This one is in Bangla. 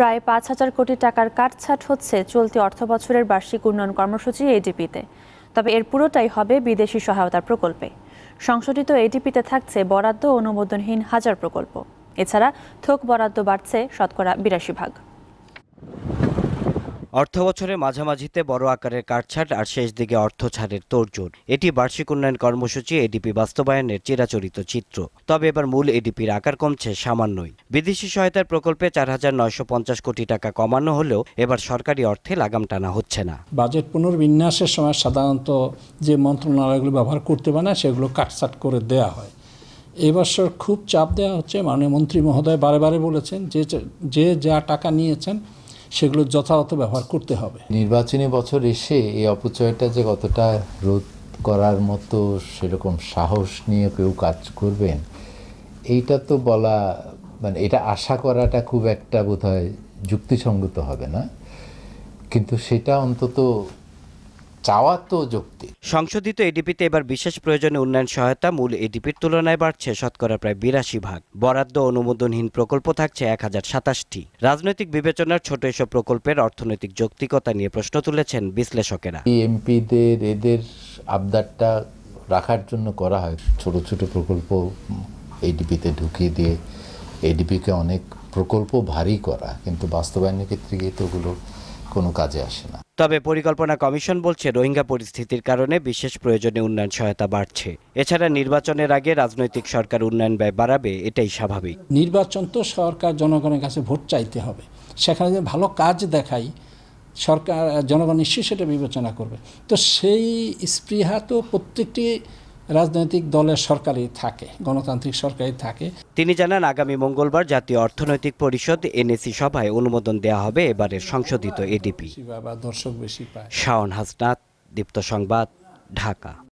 প্রায় পাঁচ হাজার কোটি টাকার কাটছাট হচ্ছে চলতি অর্থবছরের বার্ষিক উন্নয়ন কর্মসূচি এডিপিতে তবে এর পুরোটাই হবে বিদেশি সহায়তা প্রকল্পে সংশোধিত এডিপিতে থাকছে বরাদ্দ অনুমোদনহীন হাজার প্রকল্প এছাড়া থোক বরাদ্দ বাড়ছে শতকরা বিরাশি ভাগ অর্থ বছরের মাঝামাঝিতে বড় আকারের কাটছাট আর শেষ দিকে অর্থ ছাড়ের তোড়জোড় এটি বার্ষিক উন্নয়ন কর্মসূচি এডিপি বাস্তবায়নের চিরাচরিত চিত্র তবে এবার মূল এডিপির আকার কমছে সামান্যই বিদেশি সহায়তার প্রকল্পে চার হাজার নয়শো পঞ্চাশ কোটি টাকা কমানো হলেও এবার সরকারি অর্থে লাগাম টানা হচ্ছে না বাজেট পুনর্বিন্যাসের সময় সাধারণত যে মন্ত্রণালয়গুলো ব্যবহার করতে পারে না সেগুলো কাটছাট করে দেয়া হয় এবছর খুব চাপ দেওয়া হচ্ছে মাননীয় মন্ত্রী মহোদয় বারে বারে বলেছেন যে যে যা টাকা নিয়েছেন সেগুলো যথাযথ ব্যবহার করতে হবে নির্বাচনী বছর এসে এই অপচয়টা যে কতটা রোধ করার মতো সেরকম সাহস নিয়ে কেউ কাজ করবেন এইটা তো বলা মানে এটা আশা করাটা খুব একটা বোধহয় যুক্তিসঙ্গত হবে না কিন্তু সেটা অন্তত চাওয়া তো যুক্তি সংশোধিত এডিপিতে এবার বিশেষ প্রয়োজনে উন্নয়ন সহায়তা মূল এডিপির তুলনায় বাড়ছে শতকরা প্রায় বিরাশি ভাগ বরাদ্দ অনুমোদনহীন প্রকল্প থাকছে এক হাজার সাতাশটি রাজনৈতিক বিবেচনার ছোট এসব প্রকল্পের অর্থনৈতিক যৌক্তিকতা নিয়ে প্রশ্ন তুলেছেন বিশ্লেষকেরা এমপিদের এদের আবদারটা রাখার জন্য করা হয় ছোট ছোট প্রকল্প এডিপিতে ঢুকিয়ে দিয়ে এডিপিকে অনেক প্রকল্প ভারী করা কিন্তু বাস্তবায়নের ক্ষেত্রে গিয়ে তো ওগুলো কোনো কাজে আসে না তবে পরিকল্পনা কমিশন বলছে রোহিঙ্গা পরিস্থিতির কারণে বিশেষ প্রয়োজনে উন্নয়ন সহায়তা বাড়ছে এছাড়া নির্বাচনের আগে রাজনৈতিক সরকার উন্নয়ন ব্যয় বাড়াবে এটাই স্বাভাবিক নির্বাচন তো সরকার জনগণের কাছে ভোট চাইতে হবে সেখানে যদি ভালো কাজ দেখাই সরকার জনগণ নিশ্চয়ই সেটা বিবেচনা করবে তো সেই স্পৃহা তো প্রত্যেকটি রাজনৈতিক দলের সরকারই থাকে গণতান্ত্রিক সরকারই থাকে তিনি জানান আগামী মঙ্গলবার জাতীয় অর্থনৈতিক পরিষদ এনএসি সভায় অনুমোদন দেওয়া হবে এবারের সংশোধিত এডিপি দর্শক বেশি পায় শাওন হাসনাত দীপ্ত সংবাদ ঢাকা